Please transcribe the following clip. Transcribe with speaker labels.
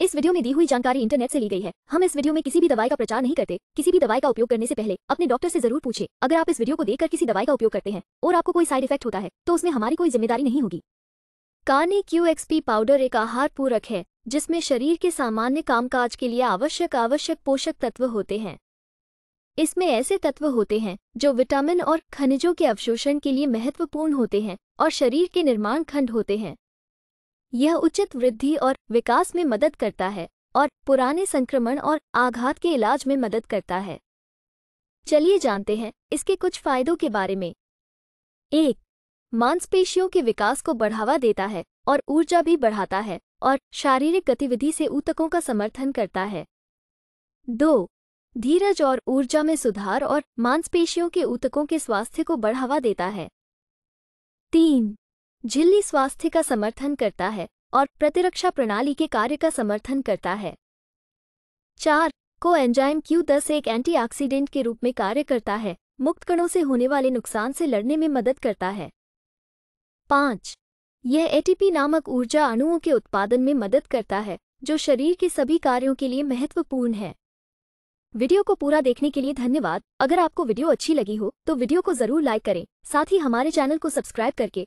Speaker 1: इस वीडियो में दी हुई जानकारी इंटरनेट से ली गई है हम इस वीडियो में किसी भी दवाई का प्रचार नहीं करते किसी भी दवाई का उपयोग करने से पहले अपने डॉक्टर से जरूर पूछे अगर आप इस वीडियो को देखकर किसी दवाई का उपयोग करते हैं और आपको कोई साइड इफेक्ट होता है तो उसमें हमारी कोई जिम्मेदारी नहीं होगी काने क्यू एक्सपी पाउडर एक आहार पूरक है जिसमें शरीर के सामान्य कामकाज के लिए आवश्यक आवश्यक पोषक तत्व होते हैं इसमें ऐसे तत्व होते हैं जो विटामिन और खनिजों के अवशोषण के लिए महत्वपूर्ण होते हैं और शरीर के निर्माण खंड होते हैं यह उचित वृद्धि और विकास में मदद करता है और पुराने संक्रमण और आघात के इलाज में मदद करता है चलिए जानते हैं इसके कुछ फायदों के बारे में एक मांसपेशियों के विकास को बढ़ावा देता है और ऊर्जा भी बढ़ाता है और शारीरिक गतिविधि से ऊतकों का समर्थन करता है दो धीरज और ऊर्जा में सुधार और मांसपेशियों के ऊतकों के स्वास्थ्य को बढ़ावा देता है तीन झिल्ली स्वास्थ्य का समर्थन करता है और प्रतिरक्षा प्रणाली के कार्य का समर्थन करता है चार को एंजाइम क्यू दस एक एंटीऑक्सीडेंट के रूप में कार्य करता है मुक्त कणों से होने वाले नुकसान से लड़ने में मदद करता है पाँच यह एटीपी नामक ऊर्जा अणुओं के उत्पादन में मदद करता है जो शरीर के सभी कार्यों के लिए महत्वपूर्ण है वीडियो को पूरा देखने के लिए धन्यवाद अगर आपको वीडियो अच्छी लगी हो तो वीडियो को जरूर लाइक करें साथ ही हमारे चैनल को सब्सक्राइब करके